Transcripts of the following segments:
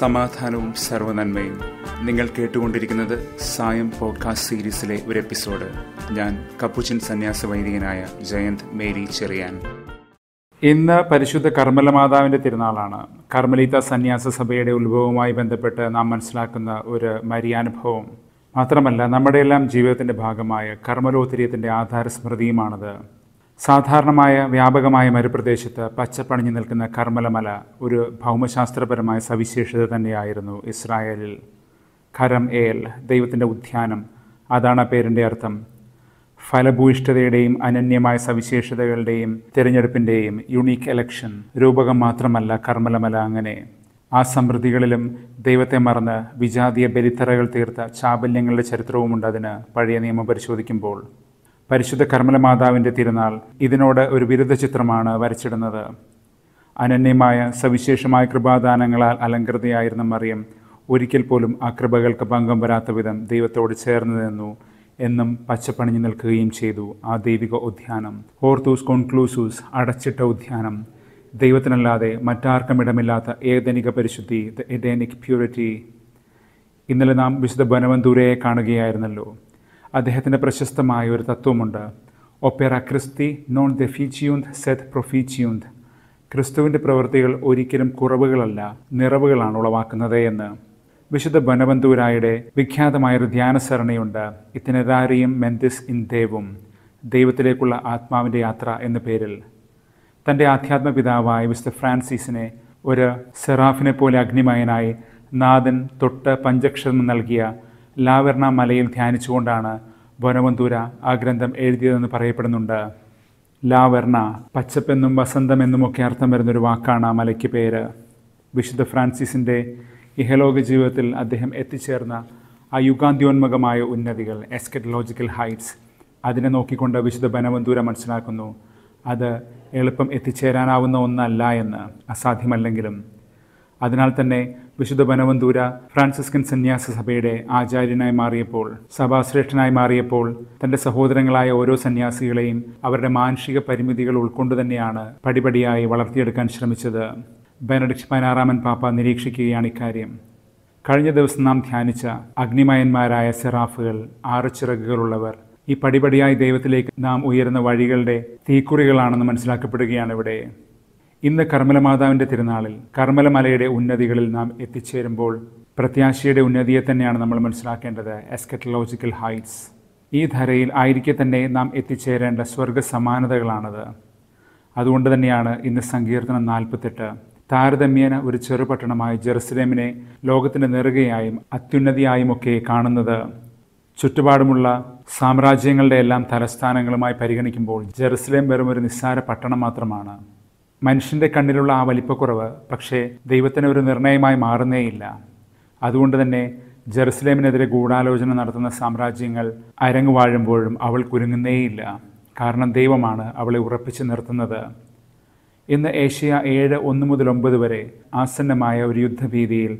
സമാധാനവും സർവനന്മയും നിങ്ങൾ കേട്ടുകൊണ്ടിരിക്കുന്നത് സായം പോഡ്കാസ്റ്റ് സീരീസിലെ ഒരു എപ്പിസോഡ് ഞാൻ കപ്പുച്ചൻ സന്യാസ വൈദികനായ ജയന്ത് മേരി ചെറിയാൻ ഇന്ന് പരിശുദ്ധ കർമ്മല മാതാവിൻ്റെ തിരുനാളാണ് കർമ്മലീത സന്യാസ സഭയുടെ ഉത്ഭവവുമായി ബന്ധപ്പെട്ട് നാം മനസ്സിലാക്കുന്ന ഒരു മരിയാനുഭവം മാത്രമല്ല നമ്മുടെയെല്ലാം ജീവിതത്തിൻ്റെ ഭാഗമായ ആധാര സ്മൃതിയുമാണത് സാധാരണമായ വ്യാപകമായ മരുപ്രദേശത്ത് പച്ചപ്പണിഞ്ഞു നിൽക്കുന്ന കർമ്മലമല ഒരു ഭൗമശാസ്ത്രപരമായ സവിശേഷത തന്നെയായിരുന്നു ഇസ്രായേലിൽ ഖരം ഏൽ ദൈവത്തിൻ്റെ ഉദ്യാനം അതാണ് പേരിൻ്റെ അർത്ഥം ഫലഭൂയിഷ്ഠതയുടെയും അനന്യമായ സവിശേഷതകളുടെയും തിരഞ്ഞെടുപ്പിൻ്റെയും യുണീക്ക് എലക്ഷൻ രൂപകം മാത്രമല്ല കർമ്മലമല അങ്ങനെ ആ സമൃദ്ധികളിലും ദൈവത്തെ മറന്ന് വിജാതീയ ബലിത്തറകൾ തീർത്ത ചാബല്യങ്ങളുടെ ചരിത്രവുമുണ്ട് അതിന് പഴയ നിയമം പരിശോധിക്കുമ്പോൾ പരിശുദ്ധ കർമ്മല മാതാവിൻ്റെ തിരുനാൾ ഇതിനോട് ഒരു വിരുദ്ധ ചിത്രമാണ് വരച്ചിടുന്നത് അനന്യമായ സവിശേഷമായ കൃപാദാനങ്ങളാൽ അലങ്കൃതയായിരുന്ന മറിയം ഒരിക്കൽ പോലും ആ കൃപകൾക്ക് ഭംഗം വരാത്ത വിധം ദൈവത്തോട് ചേർന്ന് നിന്നു എന്നും പച്ചപ്പണിഞ്ഞു നിൽക്കുകയും ചെയ്തു ആ ദൈവിക ഉദ്യാനം ഹോർത്തൂസ് കോൺക്ലൂസൂസ് അടച്ചിട്ട ഉദ്യാനം ദൈവത്തിനല്ലാതെ മറ്റാർക്കും ഇടമില്ലാത്ത ഏതനിക പരിശുദ്ധി ദ എഡേനിക് പ്യൂരിറ്റി ഇന്നലെ നാം വിശുദ്ധ ബനവന്തൂരയെ കാണുകയായിരുന്നല്ലോ അദ്ദേഹത്തിൻ്റെ പ്രശസ്തമായ ഒരു തത്വമുണ്ട് ഒപ്പേറ ക്രിസ്തി നോൺ ദഫീച്ചിയുന്ത് സെത് പ്രൊഫീച്ചിയുന്ത് ക്രിസ്തുവിൻ്റെ പ്രവൃത്തികൾ ഒരിക്കലും കുറവുകളല്ല നിറവുകളാണ് ഉളവാക്കുന്നത് എന്ന് വിശുദ്ധ ബനബന്ധുരായുടെ വിഖ്യാതമായൊരു ധ്യാനസരണിയുണ്ട് ഇത്തിനെതാരിയും മെന്തിസ് ഇൻ ദേവും ദൈവത്തിലേക്കുള്ള ആത്മാവിൻ്റെ യാത്ര എന്ന പേരിൽ തൻ്റെ ആധ്യാത്മ പിതാവായ വിശുദ്ധ ഫ്രാൻസിസിനെ ഒരു സെറാഫിനെ പോലെ അഗ്നിമയനായി നാഥൻ തൊട്ട് പഞ്ചക്ഷരം നൽകിയ ലാവർണ മലയിൽ ധ്യാനിച്ചുകൊണ്ടാണ് വനവന്തൂര ആ ഗ്രന്ഥം എഴുതിയതെന്ന് പറയപ്പെടുന്നുണ്ട് ലാവർണ പച്ചപ്പെന്നും ഒക്കെ അർത്ഥം വരുന്നൊരു വാക്കാണ് ആ മലയ്ക്ക് പേര് വിശുദ്ധ ഫ്രാൻസിസിൻ്റെ ഇഹലോക ജീവിതത്തിൽ അദ്ദേഹം എത്തിച്ചേർന്ന ആ യുഗാന്ത്യോന്മകമായ ഉന്നതികൾ എസ്കറ്റലോജിക്കൽ ഹൈറ്റ്സ് അതിനെ നോക്കിക്കൊണ്ട് വിശുദ്ധ ബനവന്തൂര മനസ്സിലാക്കുന്നു അത് എളുപ്പം എത്തിച്ചേരാനാവുന്ന ഒന്നല്ല എന്ന് അസാധ്യമല്ലെങ്കിലും അതിനാൽ തന്നെ വിശുദ്ധ ബനവന്തൂര ഫ്രാൻസിസ്കൻ സന്യാസ സഭയുടെ ആചാര്യനായി മാറിയപ്പോൾ സഭാശ്രേഷ്ഠനായി മാറിയപ്പോൾ തന്റെ സഹോദരങ്ങളായ ഓരോ സന്യാസികളെയും അവരുടെ മാനുഷിക പരിമിതികൾ ഉൾക്കൊണ്ടു തന്നെയാണ് പടിപടിയായി വളർത്തിയെടുക്കാൻ ശ്രമിച്ചത് ബെനഡിക്ട് പനാറാമൻ പാപ്പ നിരീക്ഷിക്കുകയാണ് ഇക്കാര്യം കഴിഞ്ഞ ദിവസം നാം ധ്യാനിച്ച അഗ്നിമയന്മാരായ സെറാഫുകൾ ആറ് ചിറകുകളുള്ളവർ ഈ പടിപടിയായി ദൈവത്തിലേക്ക് നാം ഉയരുന്ന വഴികളുടെ തീക്കുറികളാണെന്ന് മനസ്സിലാക്കപ്പെടുകയാണ് ഇവിടെ ഇന്ന് കർമ്മലമാതാവിൻ്റെ തിരുനാളിൽ കർമ്മലമലയുടെ ഉന്നതികളിൽ നാം എത്തിച്ചേരുമ്പോൾ പ്രത്യാശയുടെ ഉന്നതിയെ തന്നെയാണ് നമ്മൾ മനസ്സിലാക്കേണ്ടത് എസ്കറ്റലോജിക്കൽ ഹൈറ്റ്സ് ഈ ധരയിൽ ആയിരിക്കെ തന്നെ നാം എത്തിച്ചേരേണ്ട സ്വർഗ സമാനതകളാണത് അതുകൊണ്ട് തന്നെയാണ് ഇന്ന് സങ്കീർത്തനം നാൽപ്പത്തെട്ട് താരതമ്യേന ഒരു ചെറുപട്ടണമായ ജെറുസലേമിനെ ലോകത്തിൻ്റെ നെറുകയായും അത്യുന്നതിയായും ഒക്കെ കാണുന്നത് ചുറ്റുപാടുമുള്ള സാമ്രാജ്യങ്ങളുടെ എല്ലാം തലസ്ഥാനങ്ങളുമായി പരിഗണിക്കുമ്പോൾ ജെറുസലേം വെറും ഒരു നിസ്സാര പട്ടണം മാത്രമാണ് മനുഷ്യൻ്റെ കണ്ണിലുള്ള ആ വലിപ്പക്കുറവ് പക്ഷേ ദൈവത്തിന് ഒരു നിർണയമായി മാറുന്നേയില്ല അതുകൊണ്ട് തന്നെ ജെറുസലേമിനെതിരെ ഗൂഢാലോചന നടത്തുന്ന സാമ്രാജ്യങ്ങൾ അരങ്ങു വാഴുമ്പോഴും അവൾ കുരുങ്ങുന്നേയില്ല കാരണം ദൈവമാണ് അവളെ ഉറപ്പിച്ചു നിർത്തുന്നത് ഇന്ന് ഏഷ്യ ഏഴ് ഒന്ന് മുതൽ ഒമ്പത് വരെ ആസന്നമായ ഒരു യുദ്ധഭീതിയിൽ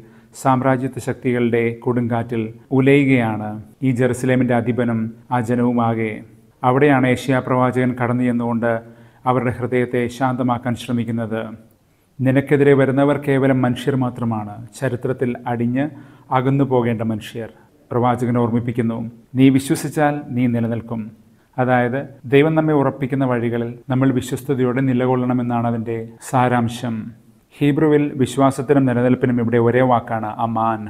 സാമ്രാജ്യത്വ ശക്തികളുടെ കൊടുങ്കാറ്റിൽ ഉലയുകയാണ് ഈ ജെറുസലേമിൻ്റെ അധിപനും ആ ജനവുമാകെ അവിടെയാണ് ഏഷ്യ പ്രവാചകൻ കടന്നു ചെന്നുകൊണ്ട് അവരുടെ ഹൃദയത്തെ ശാന്തമാക്കാൻ ശ്രമിക്കുന്നത് നിനക്കെതിരെ വരുന്നവർ കേവലം മനുഷ്യർ മാത്രമാണ് ചരിത്രത്തിൽ അടിഞ്ഞ് അകന്നു പോകേണ്ട മനുഷ്യർ പ്രവാചകനെ ഓർമ്മിപ്പിക്കുന്നു നീ വിശ്വസിച്ചാൽ നീ നിലനിൽക്കും അതായത് ദൈവം നമ്മെ ഉറപ്പിക്കുന്ന വഴികളിൽ നമ്മൾ വിശ്വസ്തയോടെ നിലകൊള്ളണമെന്നാണ് അതിൻ്റെ സാരാംശം ഹീബ്രുവിൽ വിശ്വാസത്തിനും നിലനിൽപ്പിനും ഇവിടെ ഒരേ വാക്കാണ് അമാൻ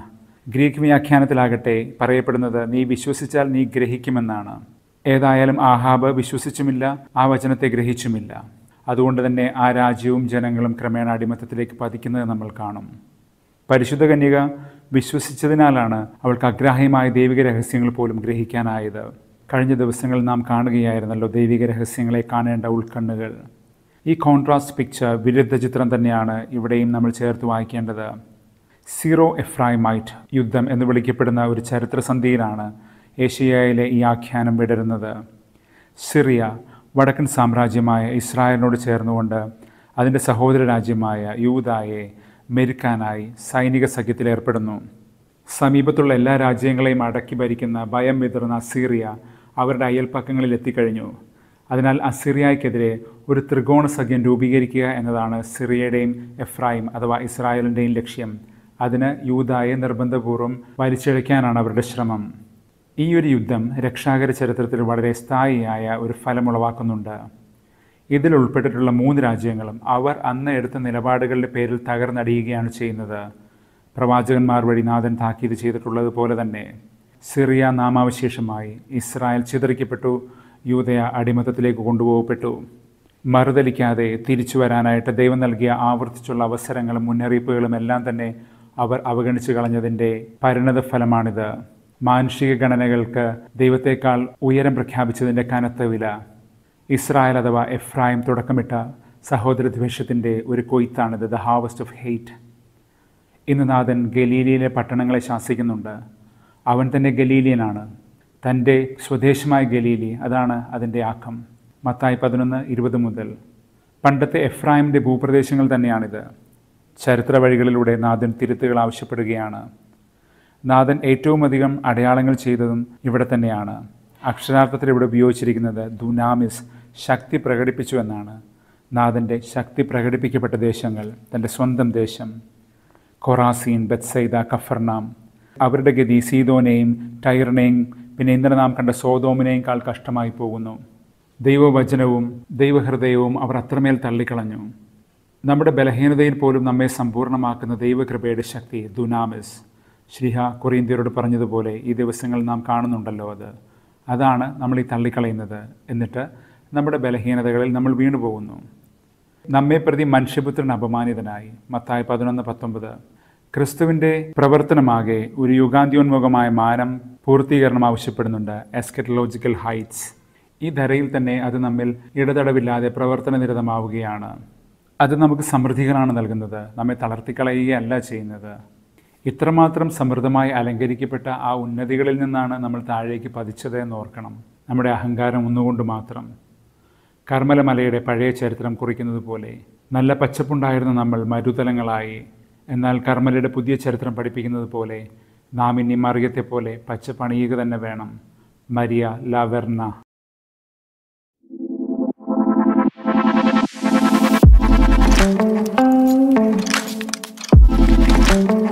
ഗ്രീക്ക് വ്യാഖ്യാനത്തിലാകട്ടെ പറയപ്പെടുന്നത് നീ വിശ്വസിച്ചാൽ നീ ഗ്രഹിക്കുമെന്നാണ് ഏതായാലും ആഹാബ് വിശ്വസിച്ചുമില്ല ആ വചനത്തെ ഗ്രഹിച്ചുമില്ല അതുകൊണ്ട് തന്നെ ആ രാജ്യവും ജനങ്ങളും ക്രമേണ അടിമത്തത്തിലേക്ക് പതിക്കുന്നത് നമ്മൾ കാണും പരിശുദ്ധ കന്യക വിശ്വസിച്ചതിനാലാണ് അവൾക്ക് അഗ്രാഹ്യമായ ദൈവിക രഹസ്യങ്ങൾ പോലും ഗ്രഹിക്കാനായത് കഴിഞ്ഞ ദിവസങ്ങളിൽ നാം കാണുകയായിരുന്നല്ലോ ദൈവിക രഹസ്യങ്ങളെ കാണേണ്ട ഉൾക്കണ്ണുകൾ ഈ കോൺട്രാസ്റ്റ് പിക്ചർ വിരുദ്ധ ചിത്രം തന്നെയാണ് ഇവിടെയും നമ്മൾ ചേർത്ത് വായിക്കേണ്ടത് സീറോ എഫ്രൈമൈറ്റ് യുദ്ധം എന്ന് വിളിക്കപ്പെടുന്ന ഒരു ചരിത്രസന്ധിയിലാണ് ഏഷ്യയിലെ ഈ ആഖ്യാനം വിടരുന്നത് സിറിയ വടക്കൻ സാമ്രാജ്യമായ ഇസ്രായേലിനോട് ചേർന്നുകൊണ്ട് അതിൻ്റെ സഹോദര രാജ്യമായ യൂതായെ മെരുക്കാനായി സൈനിക സഖ്യത്തിൽ ഏർപ്പെടുന്നു സമീപത്തുള്ള എല്ലാ രാജ്യങ്ങളെയും അടക്കി ഭരിക്കുന്ന ഭയം വിതറുന്ന അസീറിയ അവരുടെ അയൽപ്പക്കങ്ങളിൽ എത്തിക്കഴിഞ്ഞു അതിനാൽ അസീറിയയ്ക്കെതിരെ ഒരു ത്രികോണ സഖ്യം രൂപീകരിക്കുക എന്നതാണ് സിറിയയുടെയും എഫ്രൈം അഥവാ ഇസ്രായേലിൻ്റെയും ലക്ഷ്യം അതിന് യൂതായെ നിർബന്ധപൂർവ്വം വലിച്ചെഴിക്കാനാണ് അവരുടെ ശ്രമം ഈ ഒരു യുദ്ധം രക്ഷാകര ചരിത്രത്തിൽ വളരെ സ്ഥായിയായ ഒരു ഫലമുളവാക്കുന്നുണ്ട് ഇതിൽ ഉൾപ്പെട്ടിട്ടുള്ള മൂന്ന് രാജ്യങ്ങളും അവർ അന്ന് എടുത്ത നിലപാടുകളുടെ പേരിൽ തകർന്നടിയുകയാണ് ചെയ്യുന്നത് പ്രവാചകന്മാർ വഴി നാഥൻ താക്കീത് ചെയ്തിട്ടുള്ളത് പോലെ തന്നെ സിറിയ നാമാവശേഷമായി ഇസ്രായേൽ ചിതറിക്കപ്പെട്ടു യൂതയ അടിമത്തത്തിലേക്ക് കൊണ്ടുപോകപ്പെട്ടു മറുതലിക്കാതെ തിരിച്ചു വരാനായിട്ട് ദൈവം നൽകിയ ആവർത്തിച്ചുള്ള അവസരങ്ങളും മുന്നറിയിപ്പുകളും എല്ലാം തന്നെ അവർ അവഗണിച്ചു കളഞ്ഞതിൻ്റെ പരിണതഫലമാണിത് മാനുഷിക ഗണനകൾക്ക് ദൈവത്തേക്കാൾ ഉയരം പ്രഖ്യാപിച്ചതിൻ്റെ കനത്ത വില ഇസ്രായേൽ അഥവാ എഫ്രായം തുടക്കമിട്ട സഹോദരദ്വേഷത്തിൻ്റെ ഒരു കൊയ്ത്താണിത് ദ ഹാവസ്റ്റ് ഓഫ് ഹെയ്റ്റ് ഇന്ന് നാഥൻ ഗലീലിയിലെ പട്ടണങ്ങളെ ശാസിക്കുന്നുണ്ട് അവൻ തന്നെ ഗലീലിയനാണ് തൻ്റെ സ്വദേശമായ ഗലീലി അതാണ് അതിൻ്റെ ആക്കം മത്തായി പതിനൊന്ന് ഇരുപത് മുതൽ പണ്ടത്തെ എഫ്രായിമിൻ്റെ ഭൂപ്രദേശങ്ങൾ തന്നെയാണിത് ചരിത്ര വഴികളിലൂടെ നാഥൻ തിരുത്തുകൾ ആവശ്യപ്പെടുകയാണ് നാഥൻ ഏറ്റവും അധികം അടയാളങ്ങൾ ചെയ്തതും ഇവിടെ തന്നെയാണ് അക്ഷരാർത്ഥത്തിൽ ഇവിടെ ഉപയോഗിച്ചിരിക്കുന്നത് ദുനാമിസ് ശക്തി പ്രകടിപ്പിച്ചു എന്നാണ് നാഥൻ്റെ ശക്തി പ്രകടിപ്പിക്കപ്പെട്ട ദേശങ്ങൾ തൻ്റെ സ്വന്തം ദേശം കൊറാസീൻ ബത്സൈദ കഫർനാം അവരുടെ ഗതി സീതോനെയും ടൈറിനെയും പിന്നെ ഇന്ദ്ര നാം കണ്ട സോതോമിനെയും കാൾ കഷ്ടമായി പോകുന്നു ദൈവവചനവും ദൈവഹൃദയവും അവർ അത്രമേൽ തള്ളിക്കളഞ്ഞു നമ്മുടെ ബലഹീനതയിൽ പോലും നമ്മെ സമ്പൂർണ്ണമാക്കുന്ന ദൈവകൃപയുടെ ശക്തി ദുനാമിസ് ശ്രീഹ കൊറിയന്തിയരോട് പറഞ്ഞതുപോലെ ഈ ദിവസങ്ങൾ നാം കാണുന്നുണ്ടല്ലോ അത് അതാണ് നമ്മൾ ഈ തള്ളിക്കളയുന്നത് എന്നിട്ട് നമ്മുടെ ബലഹീനതകളിൽ നമ്മൾ വീണു പോകുന്നു നമ്മെ പ്രതി മനുഷ്യപുത്രൻ അപമാനിതനായി മത്തായ പതിനൊന്ന് പത്തൊമ്പത് ക്രിസ്തുവിൻ്റെ പ്രവർത്തനമാകെ ഒരു യുഗാന്ത്യോന്മുഖമായ മാനം പൂർത്തീകരണം ആവശ്യപ്പെടുന്നുണ്ട് എസ്കറ്റലോജിക്കൽ ഹൈറ്റ്സ് ഈ ധരയിൽ തന്നെ അത് നമ്മിൽ ഇടതടവില്ലാതെ പ്രവർത്തന നിരതമാവുകയാണ് അത് നമുക്ക് സമൃദ്ധികളാണ് നൽകുന്നത് നമ്മെ തളർത്തിക്കളയുകയല്ല ചെയ്യുന്നത് ഇത്രമാത്രം സമൃദ്ധമായി അലങ്കരിക്കപ്പെട്ട ആ ഉന്നതികളിൽ നിന്നാണ് നമ്മൾ താഴേക്ക് പതിച്ചത് ഓർക്കണം നമ്മുടെ അഹങ്കാരം ഒന്നുകൊണ്ട് മാത്രം കർമ്മലമലയുടെ പഴയ ചരിത്രം കുറിക്കുന്നത് പോലെ നല്ല പച്ചപ്പുണ്ടായിരുന്ന നമ്മൾ മരുതലങ്ങളായി എന്നാൽ കർമ്മലയുടെ പുതിയ ചരിത്രം പഠിപ്പിക്കുന്നത് പോലെ നാം ഇനി മറിയത്തെ പോലെ പച്ചപ്പണിയുക തന്നെ വേണം മരിയ ലവർണ thank you